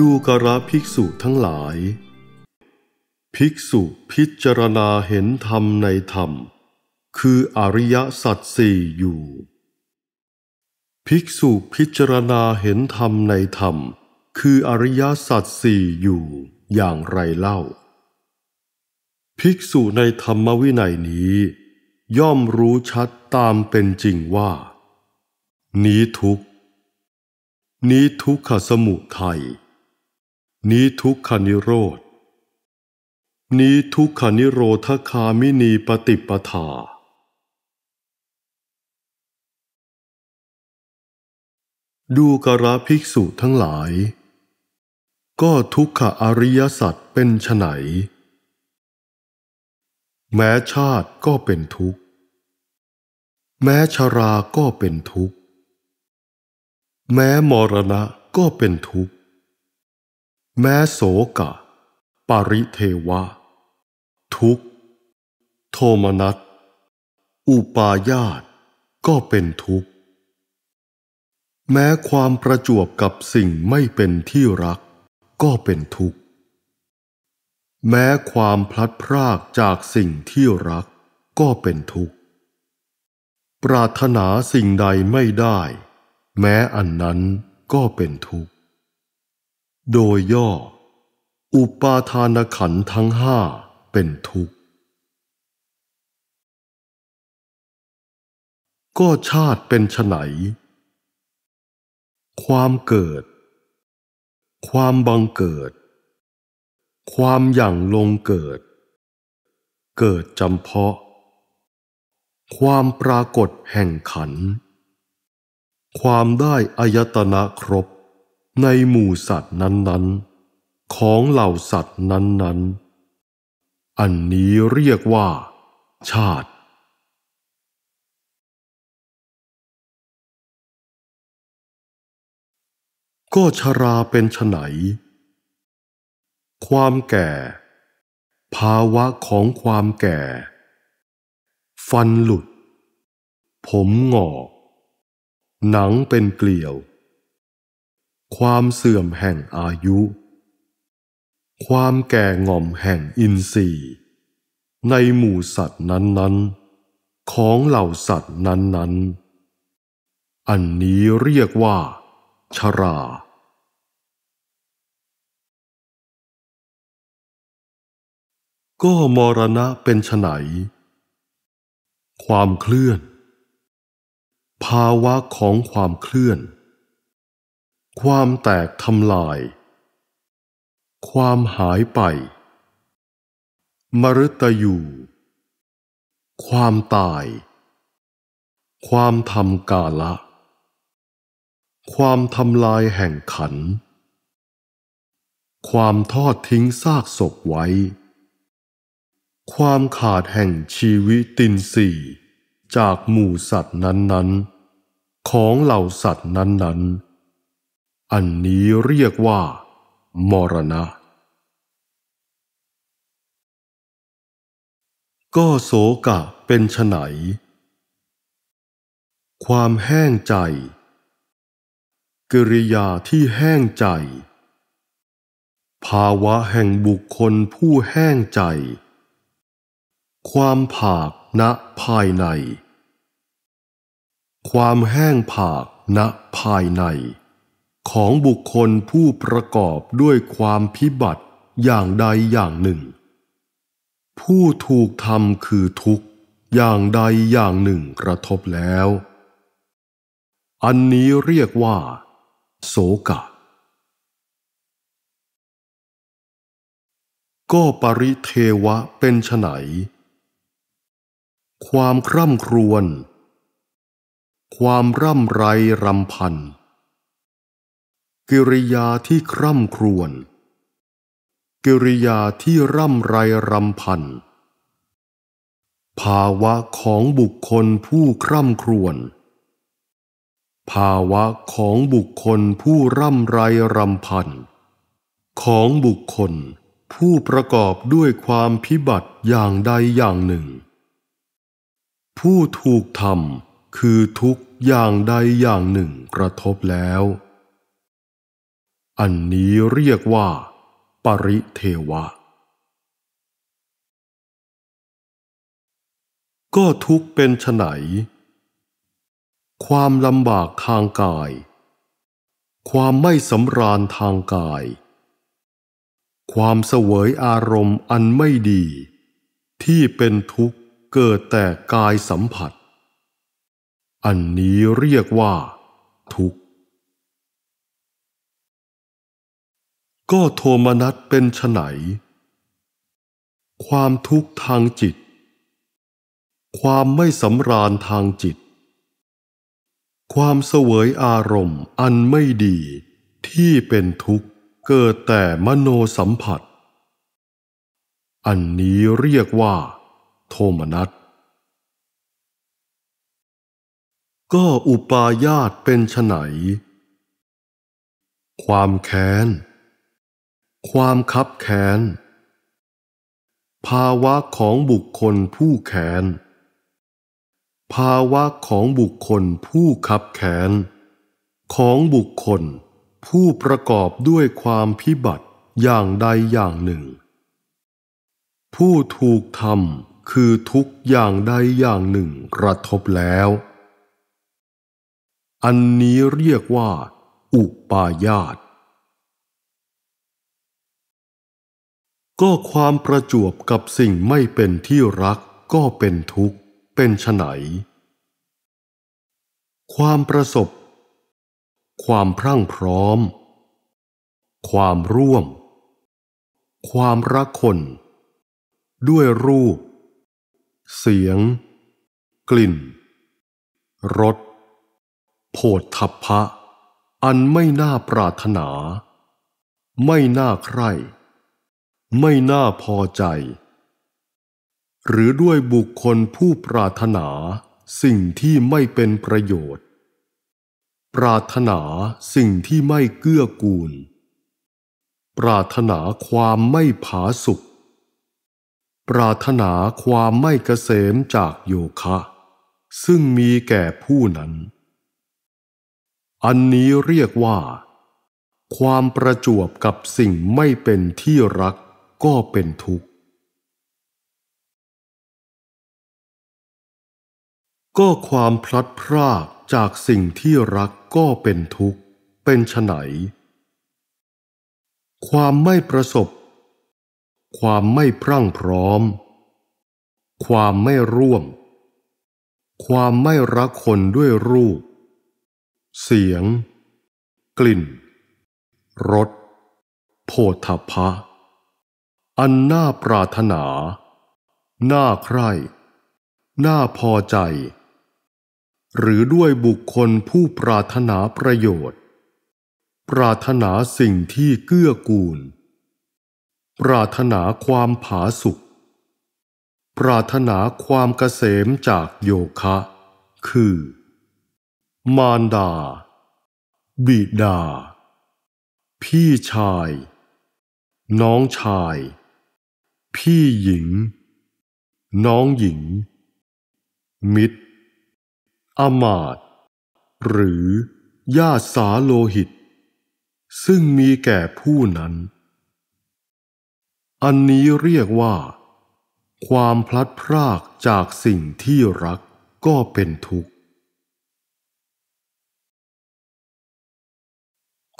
ดูกระภิกษุทั้งหลาย ภิกษุพิจารณาเห็นธรรมในธรรม คืออริยสัจสี่อยู่ ภิกษุพิจารณาเห็นธรรมในธรรม คืออริยสัจสี่อยู่อย่างไรเล่า ภิกษุในธรรมวินัยนี้ ย่อมรู้ชัดตามเป็นจริงว่า นี้ทุกนี้ทุกขสมุทัยนี้ทุกขานิโรธ นี้ทุกขานิโรธคามินีปฏิปทา ดูกระภิกษุทั้งหลาย ก็ทุกขอริยสั์เป็นไฉนแม้ชาติก็เป็นทุกข์ แม้ชราก็เป็นทุกข์ แม้มรณะ ก็เป็นทุกข์แม้โสกะปริเทวะ ทุกโทมนัสอุปาญาต ก็เป็นทุกข์ แม้ความประจวบกับสิ่งไม่เป็นที่รัก ก็เป็นทุกข์ แม้ความพลัดพรากจากสิ่งที่รัก ก็เป็นทุกข์ ปรารถนาสิ่งใดไม่ได้ แม้อันนั้นก็เป็นทุกข์โดยย่อ อุปาทานขันทั้งห้าเป็นทุกข์ ก็ชาติเป็นไฉนความเกิด ความบังเกิด ความอย่างลงเกิด เกิดจำเพาะ ความปรากฏแห่งขัน ความได้อายตนะครบในหมู่สัตว์นั้น ๆ ของเหล่าสัตว์นั้น ๆ อันนี้เรียกว่า ชาติ ก็ชราเป็นไนความแก่ ภาวะของความแก่ ฟันหลุด ผมหงอก หนังเป็นเกลียวความเสื่อมแห่งอายุ ความแก่ง่อมแห่งอินทรีย์ ในหมู่สัตว์นั้น ๆ ของเหล่าสัตว์นั้น ๆ อันนี้เรียกว่า ชรา ก็มรณะเป็นไฉนความเคลื่อน ภาวะของความเคลื่อนความแตกทำลาย ความหายไป มรตยูความตาย ความทำกาละ ความทำลายแห่งขัน ความทอดทิ้งซากศพไว้ ความขาดแห่งชีวิตินสีจากหมู่สัตว์นั้น ๆ ของเหล่าสัตว์นั้น ๆอันนี้เรียกว่า มรณะก็โศกะเป็นไฉนความแห้งใจกิริยาที่แห้งใจ ภาวะแห่งบุคคลผู้แห้งใจ ความผากณภายใน ความแห้งผากณภายในของบุคคลผู้ประกอบด้วยความพิบัติอย่างใดอย่างหนึ่ง ผู้ถูกทำคือทุกข์อย่างใดอย่างหนึ่งกระทบแล้ว อันนี้เรียกว่าโสกะก็ปริเทวะเป็นไฉนความคร่ำครวญความร่ำไรรำพันธ์กิริยาที่คร่ำครวญกิริยาที่ร่ำไรรำพัน ภาวะของบุคคลผู้คร่ำครวญภาวะของบุคคลผู้ร่ำไรรำพัน ของบุคคลผู้ประกอบด้วยความพิบัติอย่างใดอย่างหนึ่ง ผู้ถูกทำคือทุกอย่างใดอย่างหนึ่งกระทบแล้วอันนี้เรียกว่า ปริเทวะ ก็ทุกเป็นไฉนความลำบากทางกาย ความไม่สำราญทางกาย ความเสวยอารมณ์อันไม่ดี ที่เป็นทุกข์ เกิดแต่กายสัมผัส อันนี้เรียกว่า ทุกข์ก็โทมนัสเป็นไฉนความทุกข์ทางจิต ความไม่สำราญทางจิต ความเสวยอารมณ์อันไม่ดีที่เป็นทุกข์เกิดแต่มโนสัมผัส อันนี้เรียกว่าโทมนัสก็อุปายาตเป็นไฉนความแค้นความคับแค้นภาวะของบุคคลผู้แค้นภาวะของบุคคลผู้คับแค้นของบุคคลผู้ประกอบด้วยความพิบัติอย่างใดอย่างหนึ่ง ผู้ถูกทำคือทุกอย่างใดอย่างหนึ่งกระทบแล้ว อันนี้เรียกว่า อุปายาตก็ความประจวบกับสิ่งไม่เป็นที่รักก็เป็นทุกข์เป็นไหน ความประสบ ความพรั่งพร้อม ความร่วม ความรักคน ด้วยรูป เสียง กลิ่นรสโผฏฐัพพะ อันไม่น่าปรารถนา ไม่น่าใคร่ไม่น่าพอใจ หรือด้วยบุคคลผู้ปรารถนาสิ่งที่ไม่เป็นประโยชน์ ปรารถนาสิ่งที่ไม่เกื้อกูล ปรารถนาความไม่ผาสุกปรารถนาความไม่เกษมจากโยคะ ซึ่งมีแก่ผู้นั้น อันนี้เรียกว่า ความประจวบกับสิ่งไม่เป็นที่รักก็เป็นทุกข์ก็ความพลัดพรากจากสิ่งที่รักก็เป็นทุกข์ เป็นไหน ความไม่ประสบ ความไม่พรั่งพร้อม ความไม่ร่วม ความไม่รักคนด้วยรูป เสียง กลิ่น รสโพธพะอันน่าปรารถนาน่าใคร่น่าพอใจ หรือด้วยบุคคลผู้ปรารถนาประโยชน์ ปรารถนาสิ่งที่เกื้อกูล ปรารถนาความผาสุกปรารถนาความเกษมจากโยคะ คือ มารดา บิดา พี่ชาย น้องชายพี่หญิง น้องหญิง มิตร อมาต หรือ ญาติสาโลหิต ซึ่งมีแก่ผู้นั้น อันนี้เรียกว่า ความพลัดพรากจากสิ่งที่รักก็เป็นทุกข์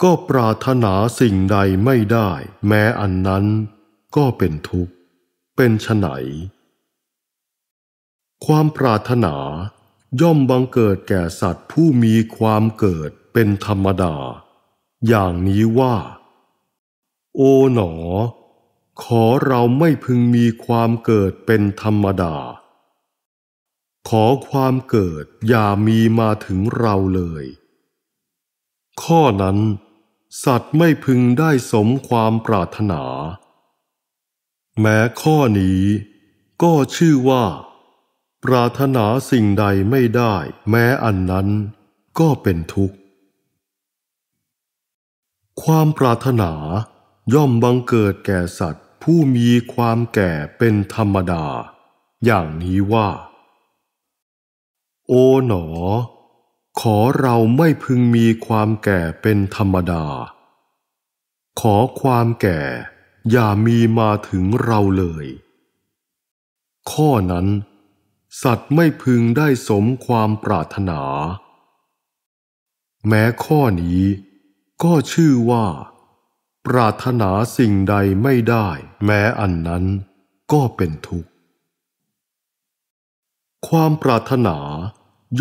ก็ปรารถนาสิ่งใดไม่ได้ แม้อันนั้นก็เป็นทุกข์เป็นไหนความปรารถนาย่อมบังเกิดแก่สัตว์ผู้มีความเกิดเป็นธรรมดา อย่างนี้ว่า โอ๋หนอ ขอเราไม่พึงมีความเกิดเป็นธรรมดา ขอความเกิดอย่ามีมาถึงเราเลย ข้อนั้นสัตว์ไม่พึงได้สมความปรารถนาแม้ข้อนี้ก็ชื่อว่า ปรารถนาสิ่งใดไม่ได้ แม้อันนั้นก็เป็นทุกข์ ความปรารถนาย่อมบังเกิดแก่สัตว์ผู้มีความแก่เป็นธรรมดา อย่างนี้ว่า โอ๋หนอ ขอเราไม่พึงมีความแก่เป็นธรรมดา ขอความแก่อย่ามีมาถึงเราเลย ข้อนั้น สัตว์ไม่พึงได้สมความปรารถนา แม้ข้อนี้ก็ชื่อว่า ปรารถนาสิ่งใดไม่ได้ แม้อันนั้นก็เป็นทุกข์ ความปรารถนา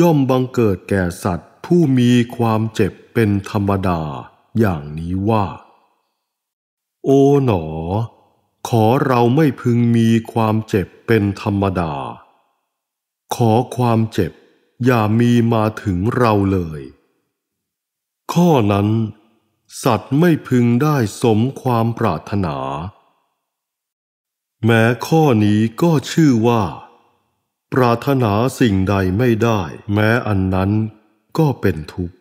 ย่อมบังเกิดแก่สัตว์ผู้มีความเจ็บเป็นธรรมดาอย่างนี้ว่าโอ๋หนอ ขอเราไม่พึงมีความเจ็บเป็นธรรมดา ขอความเจ็บอย่ามีมาถึงเราเลย ข้อนั้น สัตว์ไม่พึงได้สมความปรารถนา แม้ข้อนี้ก็ชื่อว่า ปรารถนาสิ่งใดไม่ได้ แม้อันนั้นก็เป็นทุกข์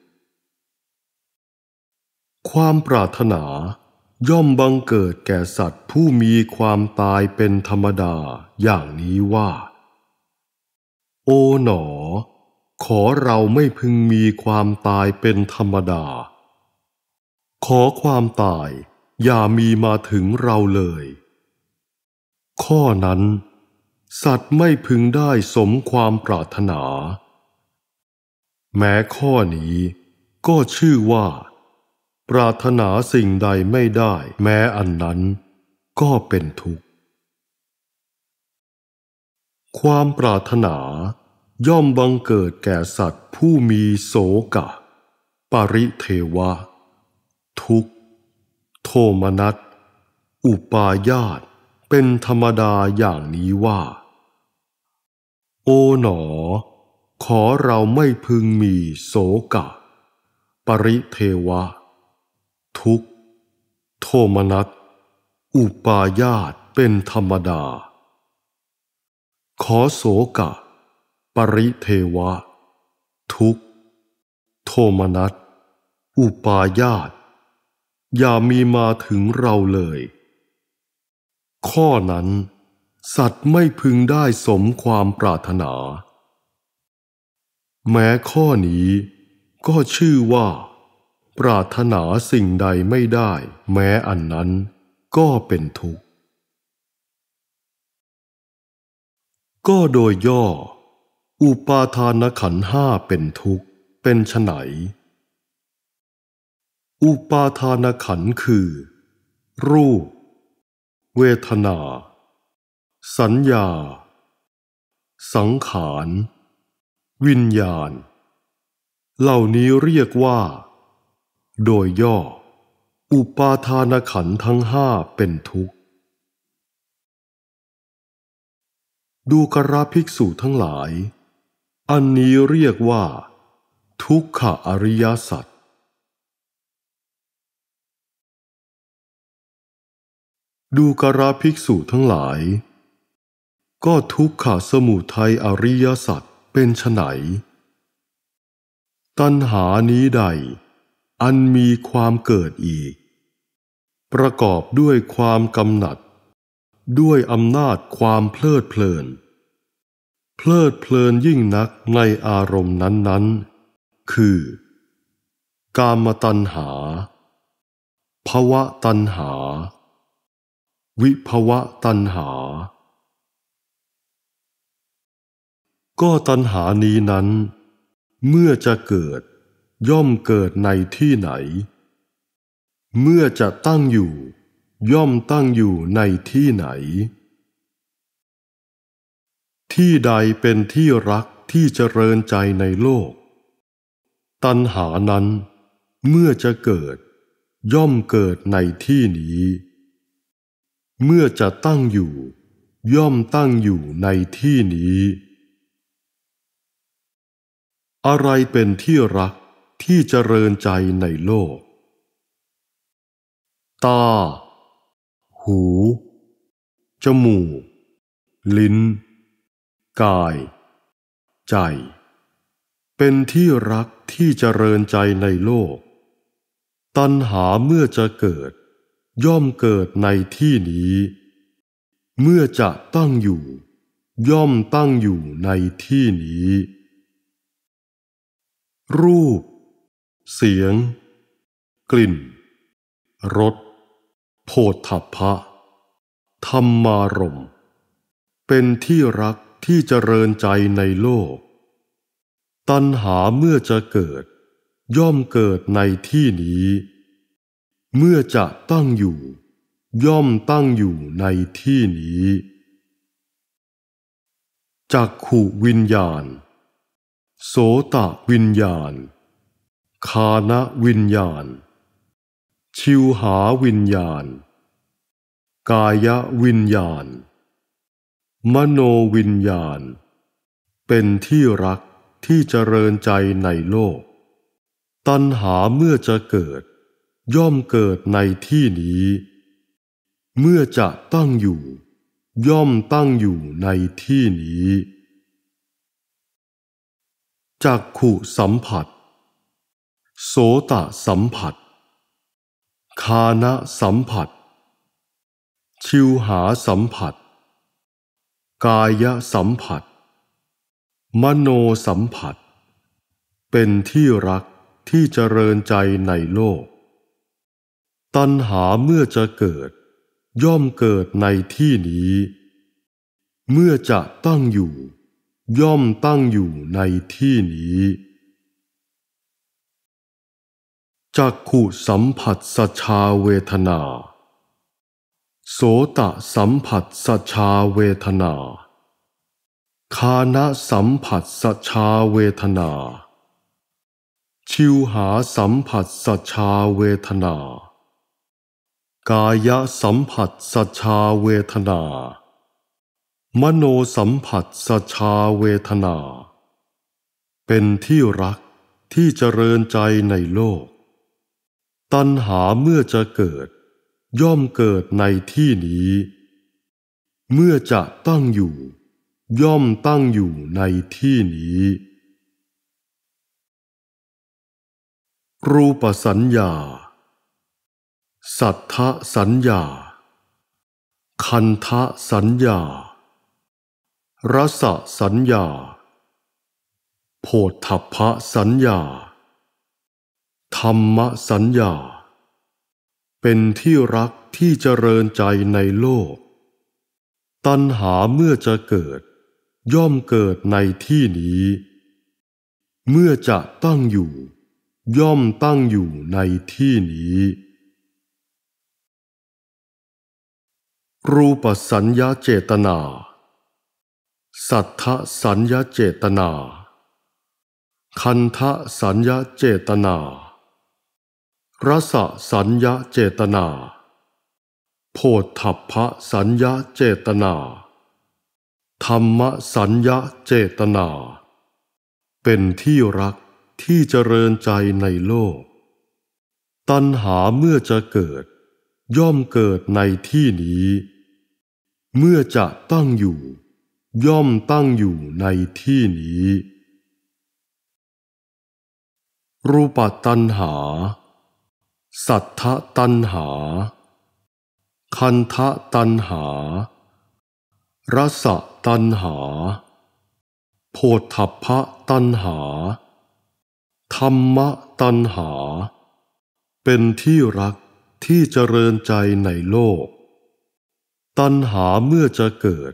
ความปรารถนาย่อมบังเกิดแก่สัตว์ผู้มีความตายเป็นธรรมดาอย่างนี้ว่า โอ๋หนอขอเราไม่พึงมีความตายเป็นธรรมดา ขอความตายอย่ามีมาถึงเราเลย ข้อนั้น สัตว์ไม่พึงได้สมความปรารถนา แม้ข้อนี้ก็ชื่อว่าปรารถนาสิ่งใดไม่ได้แม้อันนั้นก็เป็นทุกข์ ความปรารถนาย่อมบังเกิดแก่สัตว์ผู้มีโสกะ ปริเทวะ ทุกโทมนัสอุปายาตเป็นธรรมดาอย่างนี้ว่า โอ๋หนอ ขอเราไม่พึงมีโสกะ ปริเทวะทุกข์โทมนัสอุปาญาตเป็นธรรมดา ขอโสกะ ปริเทวะ ทุกข์ โทมนัสอุปาญาตอย่ามีมาถึงเราเลย ข้อนั้น สัตว์ไม่พึงได้สมความปรารถนา แม้ข้อนี้ก็ชื่อว่าปรารถนาสิ่งใดไม่ได้ แม้อันนั้นก็เป็นทุกข์ ก็โดยย่อ อุปาทานขันห้าเป็นทุกข์ เป็นฉไหน อุปาทานขันคือ รูป เวทนา สัญญา สังขาร วิญญาณ เหล่านี้เรียกว่าโดยย่อ อุปาทานขันทั้งห้าเป็นทุกข์ ดูกราภิกษุทั้งหลาย อันนี้เรียกว่า ทุกขอริยสัจดูกราภิกษุทั้งหลาย ก็ทุกขสมุทัยอริยสัจเป็นไฉนตัณหานี้ใดอันมีความเกิดอีก ประกอบด้วยความกำหนัด ด้วยอำนาจความเพลิดเพลิน เพลิดเพลินยิ่งนักในอารมณ์นั้นๆคือ กามตัณหา ภวะตัณหา วิภวะตัณหาก็ตัณหานี้นั้น เมื่อจะเกิดย่อมเกิดในที่ไหน เมื่อจะตั้งอยู่ ย่อมตั้งอยู่ในที่ไหน ที่ใดเป็นที่รักที่เจริญใจในโลก ตัณหานั้น เมื่อจะเกิดย่อมเกิดในที่นี้ เมื่อจะตั้งอยู่ ย่อมตั้งอยู่ในที่นี้ อะไรเป็นที่รักที่เจริญใจในโลก ตา หู จมูก ลิ้น กาย ใจ เป็นที่รักที่เจริญใจในโลก ตัณหาเมื่อจะเกิด ย่อมเกิดในที่นี้ เมื่อจะตั้งอยู่ ย่อมตั้งอยู่ในที่นี้ รูปเสียง กลิ่นรสโพธพะธรรมารมเป็นที่รักที่เจริญใจในโลก ตัณหาเมื่อจะเกิดย่อมเกิดในที่นี้ เมื่อจะตั้งอยู่ ย่อมตั้งอยู่ในที่นี้ จักขูวิญญาณ โสตวิญญาณคานวิญญาณ ชิวหาวิญญาณ กายวิญญาณ มโนวิญญาณ เป็นที่รักที่เจริญใจในโลก ตัณหาเมื่อจะเกิด ย่อมเกิดในที่นี้ เมื่อจะตั้งอยู่ ย่อมตั้งอยู่ในที่นี้จักขุสัมผัสโสตสัมผัส คานะสัมผัส ชิวหาสัมผัส กายสัมผัส มโนสัมผัส เป็นที่รักที่เจริญใจในโลก ตัณหาเมื่อจะเกิดย่อมเกิดในที่นี้ เมื่อจะตั้งอยู่ ย่อมตั้งอยู่ในที่นี้จักขุสัมผัสสชาเวทนา โสตสัมผัสสชาเวทนาคานะสัมผัสสชาเวทนา ชิวหาสัมผัสสชาเวทนา กายสัมผัสสชาเวทนา มโนสัมผัสสชาเวทนา เป็นที่รักที่เจริญใจในโลกตัณหาเมื่อจะเกิดย่อมเกิดในที่นี้ เมื่อจะตั้งอยู่ ย่อมตั้งอยู่ในที่นี้รูปสัญญา สัทธสัญญาคันทะสัญญารสสัญญาโพธพะสัญญาธรรมสัญญา เป็นที่รักที่เจริญใจในโลก ตัณหาเมื่อจะเกิดย่อมเกิดในที่นี้ เมื่อจะตั้งอยู่ ย่อมตั้งอยู่ในที่นี้รูปสัญญาเจตนา สัทธสัญญาเจตนา คันทะสัญญาเจตนาพรสสัญญาเจตนา โพธพะสัญญาเจตนา ธรรมสัญญาเจตนา เป็นที่รักที่เจริญใจในโลก ตัณหาเมื่อจะเกิดย่อมเกิดในที่นี้ เมื่อจะตั้งอยู่ ย่อมตั้งอยู่ในที่นี้ รูปตัณหาสัทธตันหา คันทะตันหา รสตันหาโพธพะตันหาธรรมะตันหา เป็นที่รักที่เจริญใจในโลก ตันหาเมื่อจะเกิด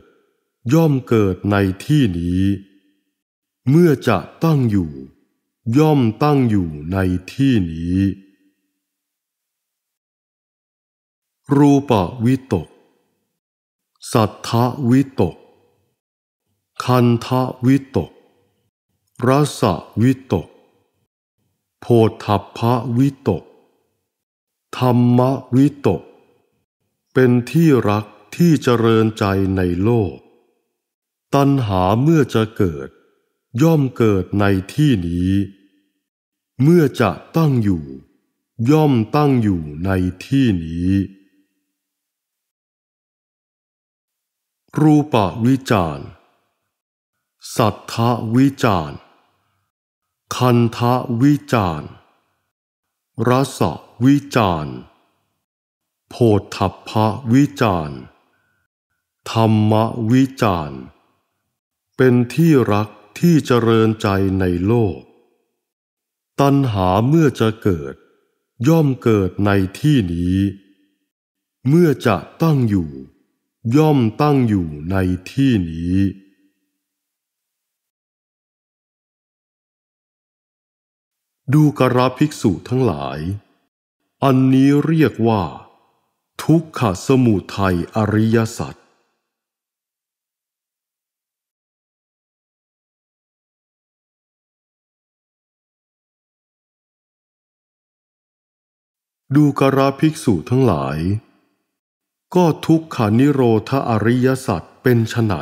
ย่อมเกิดในที่นี้ เมื่อจะตั้งอยู่ ย่อมตั้งอยู่ในที่นี้รูปวิตก สัทธวิตก คันทวิตกรสวิตก โพธพะวิตกธรรมวิตก เป็นที่รักที่เจริญใจในโลก ตัณหาเมื่อจะเกิดย่อมเกิดในที่นี้ เมื่อจะตั้งอยู่ ย่อมตั้งอยู่ในที่นี้รูปวิจาร สัทธวิจาร คันทวิจาร รสวิจารโพธพะวิจารธรรมวิจาร เป็นที่รักที่เจริญใจในโลก ตัณหาเมื่อจะเกิดย่อมเกิดในที่นี้ เมื่อจะตั้งอยู่ย่อมตั้งอยู่ในที่นี้ ดูกราภิกษุทั้งหลาย อันนี้เรียกว่า ทุกขสมุทัยอริยสัจ ดูกราภิกษุทั้งหลายก็ทุกขานิโรธอริยสัจเป็นไฉน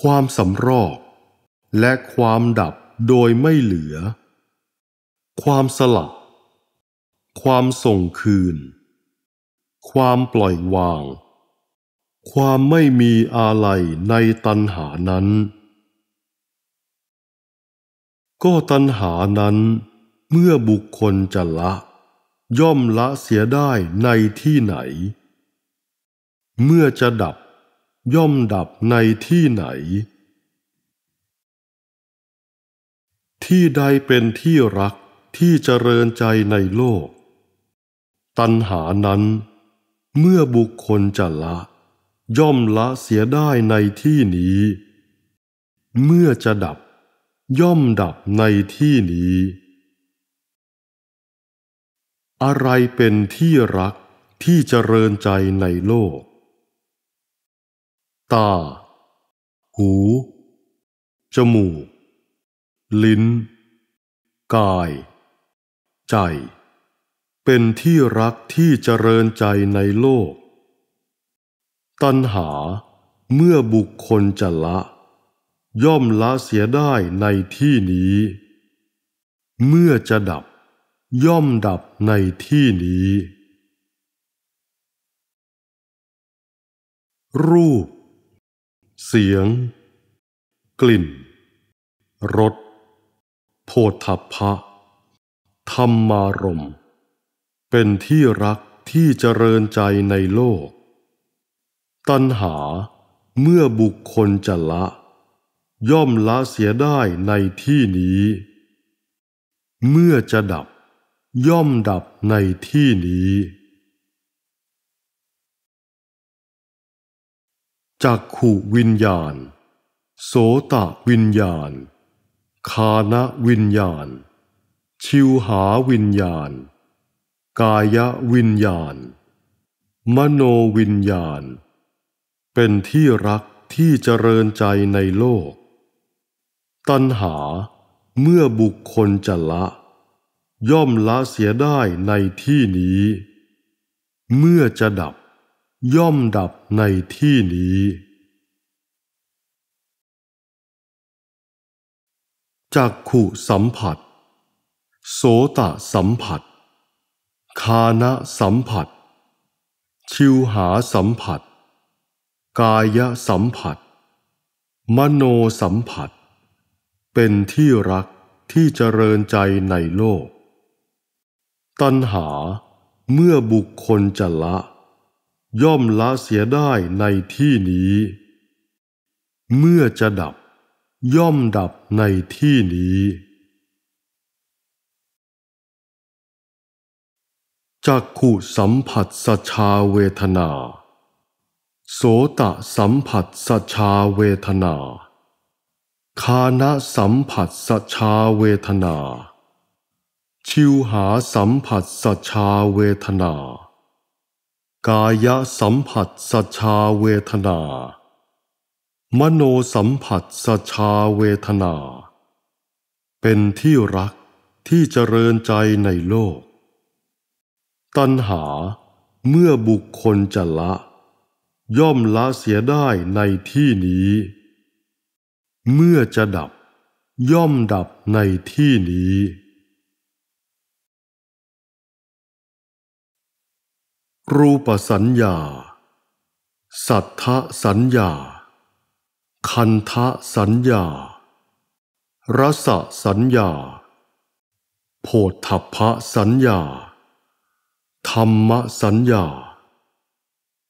ความสำรอกและความดับโดยไม่เหลือ ความสลับความส่งคืน ความปล่อยวาง ความไม่มีอะไรในตัณหานั้น ก็ตัณหานั้นเมื่อบุคคลจะละย่อมละเสียได้ในที่ไหน เมื่อจะดับย่อมดับในที่ไหน ที่ใดเป็นที่รักที่เจริญใจในโลก ตัณหานั้น เมื่อบุคคลจะละ ย่อมละเสียได้ในที่นี้ เมื่อจะดับ ย่อมดับในที่นี้อะไรเป็นที่รักที่เจริญใจในโลก ตา หู จมูก ลิ้น กาย ใจ เป็นที่รักที่เจริญใจในโลก ตัณหาเมื่อบุคคลจะละ ย่อมละเสียได้ในที่นี้ เมื่อจะดับย่อมดับในที่นี้ รูป เสียง กลิ่นรสโพธพะธรรมารม เป็นที่รักที่เจริญใจในโลก ตัณหาเมื่อบุคคลจะละ ย่อมละเสียได้ในที่นี้ เมื่อจะดับย่อมดับในที่นี้ จักขูวิญญาณ โสตะวิญญาณคานะวิญญาณ ชิวหาวิญญาณ กายวิญญาณ มโนวิญญาณ เป็นที่รักที่เจริญใจในโลก ตัณหาเมื่อบุคคลจะละย่อมละเสียได้ในที่นี้ เมื่อจะดับย่อมดับในที่นี้ จักขุสัมผัส โสตะสัมผัสคานะสัมผัส ชิวหาสัมผัส กายสัมผัส มโนสัมผัส เป็นที่รักที่เจริญใจในโลกตัณหาเมื่อบุคคลจะละ ย่อมละเสียได้ในที่นี้ เมื่อจะดับย่อมดับในที่นี้ จักขุสัมผัสสชาเวทนา โสตะสัมผัสสชาเวทนา คานะสัมผัสสชาเวทนาชิวหาสัมผัสสัชาเวทนา กายสัมผัสสัชาเวทนา มโนสัมผัสสัชาเวทนา เป็นที่รักที่เจริญใจในโลก ตัณหาเมื่อบุคคลจะละ ย่อมละเสียได้ในที่นี้เมื่อจะดับย่อมดับในที่นี้รูปสัญญา สัทธสัญญา คันทะสัญญารสสัญญาโพธพสัญญา ธรรมสัญญา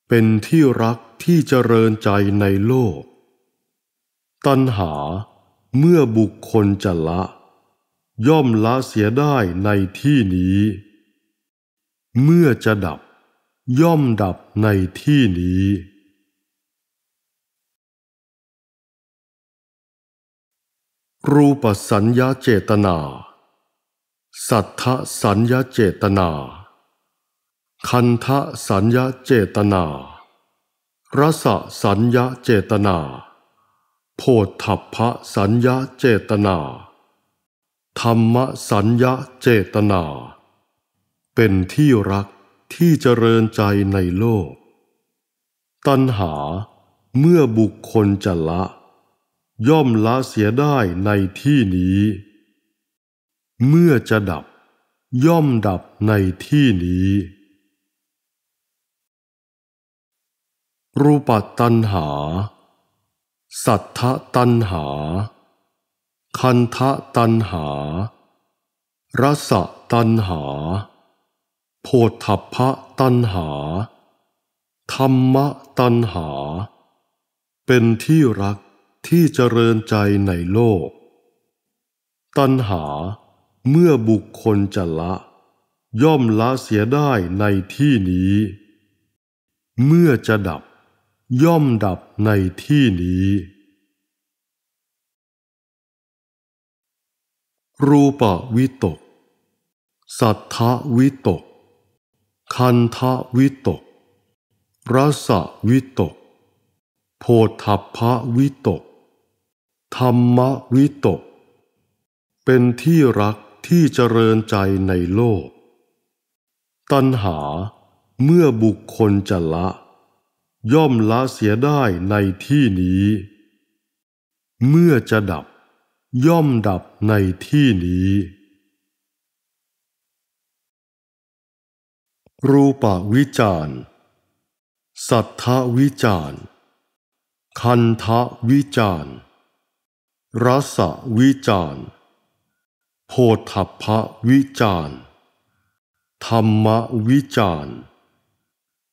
เป็นที่รักที่เจริญใจในโลก ตัณหาเมื่อบุคคลจะละ ย่อมละเสียได้ในที่นี้ เมื่อจะดับย่อมดับในที่นี้ รูปสัญญาเจตนา สัทธสัญญาเจตนา คันทะสัญญาเจตนา รสสัญญาเจตนา โพธพะสัญญาเจตนา ธรรมสัญญาเจตนา เป็นที่รักที่เจริญใจในโลก ตัณหา เมื่อบุคคลจะละ ย่อมละเสียได้ในที่นี้ เมื่อจะดับ ย่อมดับในที่นี้ รูปตัณหา สัทธตัณหา คันทะตัณหา รสตัณหาโพธพะตัณหา ธรรมะตัณหา เป็นที่รักที่เจริญใจในโลก ตัณหาเมื่อบุคคลจะละ ย่อมละเสียได้ในที่นี้ เมื่อจะดับย่อมดับในที่นี้ รูปวิตก สัทธวิตกคันทะวิตก รสะวิตก โพธพะวิตกธรรมวิตก เป็นที่รักที่เจริญใจในโลก ตัณหาเมื่อบุคคลจะละ ย่อมละเสียได้ในที่นี้ เมื่อจะดับย่อมดับในที่นี้รูปวิจารสัทธวิจารคันทะวิจารรสวิจารโพธพวิจารธรรมวิจาร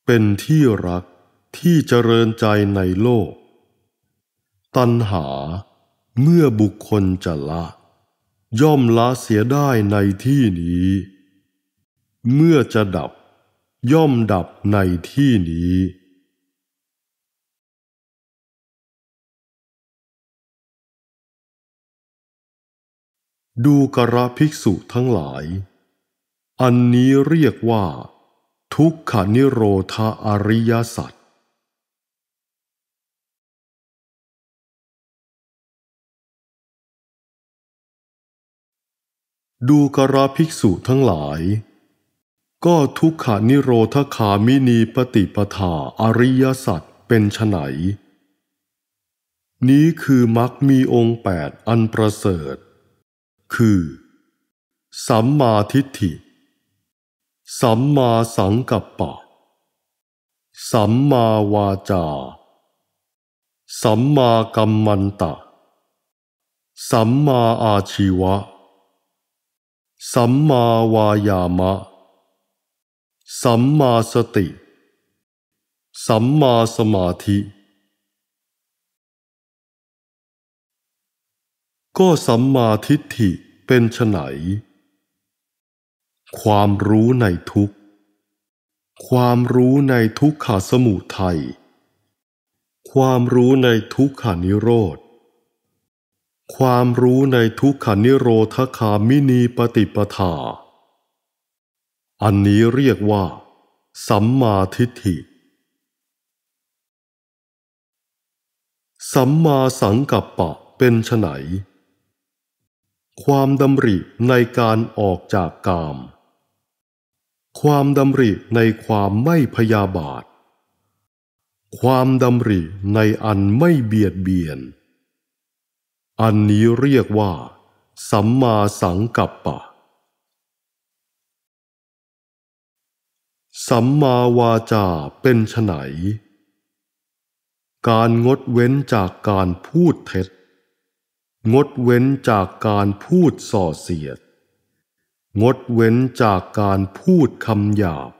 เป็นที่รักที่เจริญใจในโลก ตัณหาเมื่อบุคคลจะละ ย่อมละเสียได้ในที่นี้ เมื่อจะดับย่อมดับในที่นี้ ดูกระภิกษุทั้งหลาย อันนี้เรียกว่า ทุกขานิโรธาอริยสัจดูกระภิกษุทั้งหลายก็ทุกขานิโรธคามินีปฏิปทาอริยสัจเป็นไฉน นี้คือมักมีองค์แปดอันประเสริฐ คือ สัมมาทิฏฐิ สัมมาสังกัปปะ สัมมาวาจา สัมมากัมมันตะ สัมมาอาชีวะ สัมมาวายามะสัมมาสติ สัมมาสมาธิ ก็สัมมาทิฏฐิเป็นไฉนความรู้ในทุกความรู้ในทุกขาสมุทัย ความรู้ในทุกขานิโรธ ความรู้ในทุกขานิโรธคามินีปฏิปทาอันนี้เรียกว่า สัมมาทิฏฐิ สัมมาสังกัปปะเป็นไฉนความดำริในการออกจากกาม ความดำริในความไม่พยาบาท ความดำริในอันไม่เบียดเบียน อันนี้เรียกว่า สัมมาสังกัปปะสัมมาวาจาเป็นไนการงดเว้นจากการพูดเท็จ งดเว้นจากการพูดส่อเสียด งดเว้นจากการพูดคำหยาบ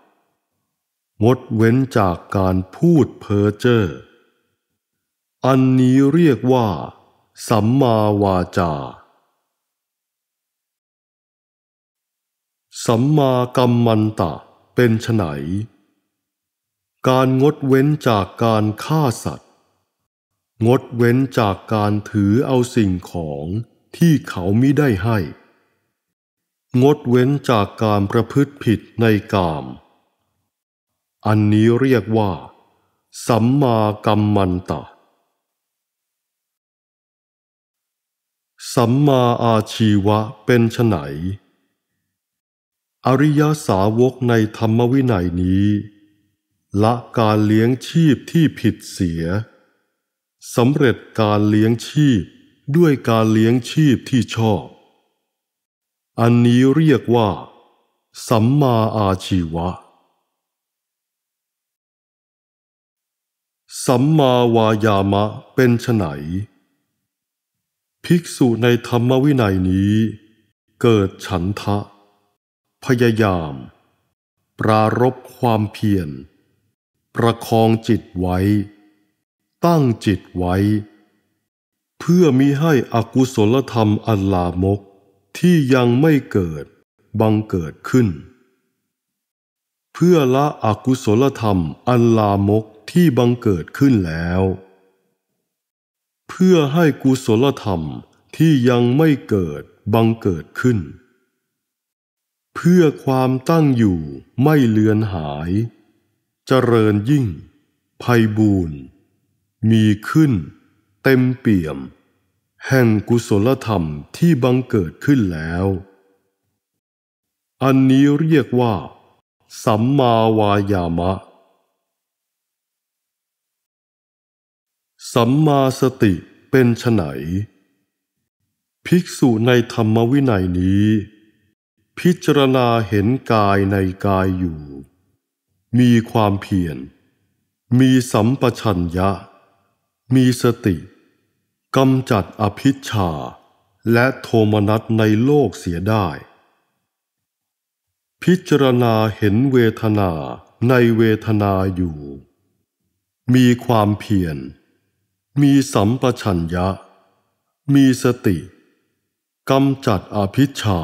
งดเว้นจากการพูดเพ้อเจ้อ อันนี้เรียกว่า สัมมาวาจา สัมมากัมมันตะเป็นไฉนการงดเว้นจากการฆ่าสัตว์ งดเว้นจากการถือเอาสิ่งของที่เขามิได้ให้ งดเว้นจากการประพฤติผิดในกาม อันนี้เรียกว่าสัมมากัมมันตะสัมมาอาชีวะเป็นไฉนอริยสาวกในธรรมวินัยนี้ ละการเลี้ยงชีพที่ผิดเสียสำเร็จการเลี้ยงชีพด้วยการเลี้ยงชีพที่ชอบ อันนี้เรียกว่า สัมมาอาชีวะสัมมาวายามะเป็นไฉนภิกษุในธรรมวินัยนี้เกิดฉันทะพยายาม ปรารบความเพียร ประคองจิตไว้ ตั้งจิตไว้ เพื่อมิให้อกุศลธรรมอันลามกที่ยังไม่เกิดบังเกิดขึ้น เพื่อละอกุศลธรรมอันลามกที่บังเกิดขึ้นแล้ว เพื่อให้กุศลธรรมที่ยังไม่เกิดบังเกิดขึ้นเพื่อความตั้งอยู่ไม่เลือนหาย เจริญยิ่งไพบูรณ์ มีขึ้นเต็มเปี่ยม แห่งกุศลธรรมที่บังเกิดขึ้นแล้ว อันนี้เรียกว่าสัมมาวายามะ สัมมาสติเป็นไฉนภิกษุในธรรมวินัยนี้พิจารณาเห็นกายในกายอยู่ มีความเพียรมีสัมปชัญญะ มีสติกำจัดอภิชาและโทมนัสในโลกเสียได้ พิจารณาเห็นเวทนาในเวทนาอยู่ มีความเพียร มีสัมปชัญญะ มีสติ กำจัดอภิชา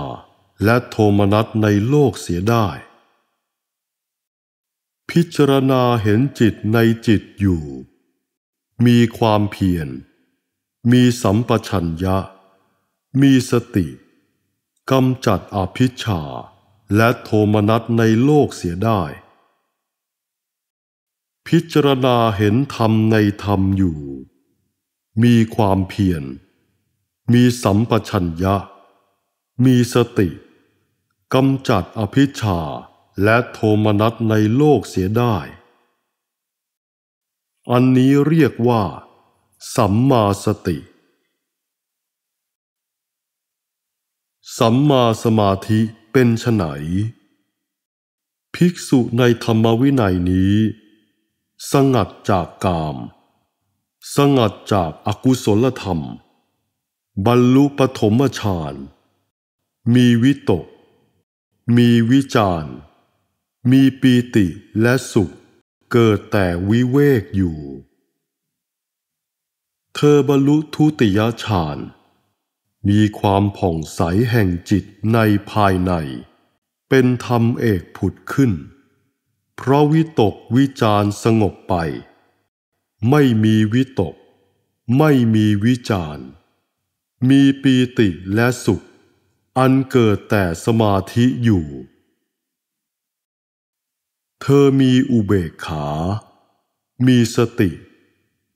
และโทมนัสในโลกเสียได้ พิจารณาเห็นจิตในจิตอยู่ มีความเพียร มีสัมปชัญญะ มีสติกำจัดอภิชาและโทมนัสในโลกเสียได้ พิจารณาเห็นธรรมในธรรมอยู่ มีความเพียร มีสัมปชัญญะ มีสติกำจัดอภิชาและโทมนัสในโลกเสียได้ อันนี้เรียกว่า สัมมาสติ สัมมาสมาธิเป็นไนภิกษุในธรรมวินัยนี้ สงัดจากกาม สงัดจากอากุศลธรรม บรรลุปฐมฌาน มีวิตกมีวิจาร์มีปีติและสุข เกิดแต่วิเวกอยู่ เธอบรรลุทุติยฌานมีความผ่องใสแห่งจิตในภายใน เป็นธรรมเอกผุดขึ้น เพราะวิตกวิจารสงบไป ไม่มีวิตก ไม่มีวิจาร มีปีติและสุขอันเกิดแต่สมาธิอยู่ เธอมีอุเบกขา มีสติ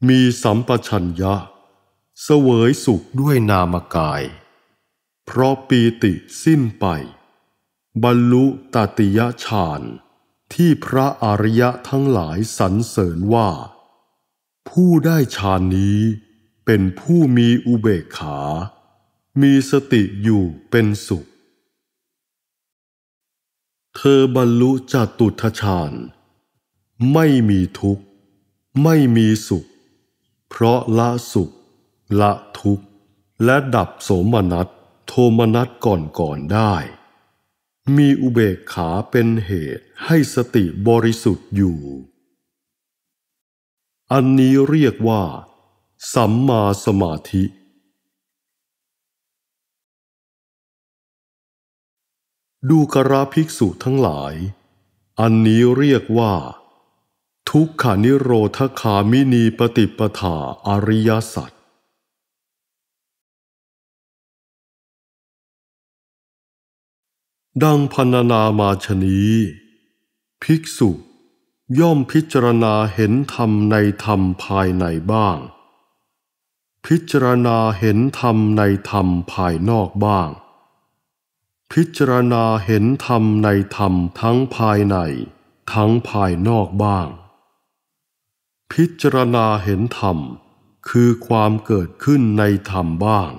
มีสัมปชัญญะ เสวยสุขด้วยนามกาย เพราะปีติสิ้นไป บรรลุตติยฌาน ที่พระอริยะทั้งหลายสรรเสริญว่า ผู้ได้ฌานนี้เป็นผู้มีอุเบกขามีสติอยู่เป็นสุข เธอบรรลุจตุทชาญ ไม่มีทุกข์ ไม่มีสุข เพราะละสุข ละทุกข์ และดับโสมนัส โทมนัสก่อนก่อนได้ มีอุเบกขาเป็นเหตุให้สติบริสุทธิ์อยู่ อันนี้เรียกว่า สัมมาสมาธิดูกราภิกษุทั้งหลาย อันนี้เรียกว่า ทุกขานิโรธคามินีปฏิปทาอริยสัจดังพันนามาชนี ภิกษุย่อมพิจารณาเห็นธรรมในธรรมภายในบ้าง พิจารณาเห็นธรรมในธรรมภายนอกบ้างพิจารณาเห็นธรรมในธรรมทั้งภายในทั้งภายนอกบ้าง พิจารณาเห็นธรรมคือความเกิดขึ้นในธรรมบ้าง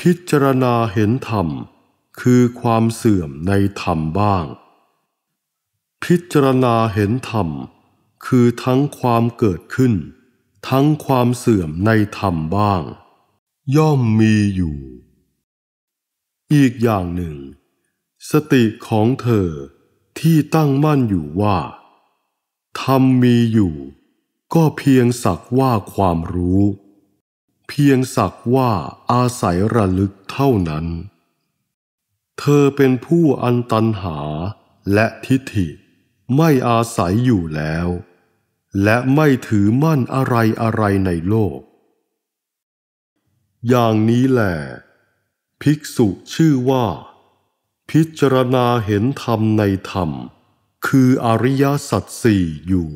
พิจารณาเห็นธรรมคือความเสื่อมในธรรมบ้าง พิจารณาเห็นธรรมคือทั้งความเกิดขึ้นทั้งความเสื่อมในธรรมบ้าง ย่อมมีอยู่อีกอย่างหนึ่ง สติของเธอที่ตั้งมั่นอยู่ว่าธรรมมีอยู่ ก็เพียงสักว่าความรู้ เพียงสักว่าอาศัยระลึกเท่านั้น เธอเป็นผู้อันตันหาและทิฏฐิไม่อาศัยอยู่แล้ว และไม่ถือมั่นอะไรอะไรในโลก อย่างนี้แหละภิกษุชื่อว่า พิจารณาเห็นธรรมในธรรม คืออริยสัจสี่อยู่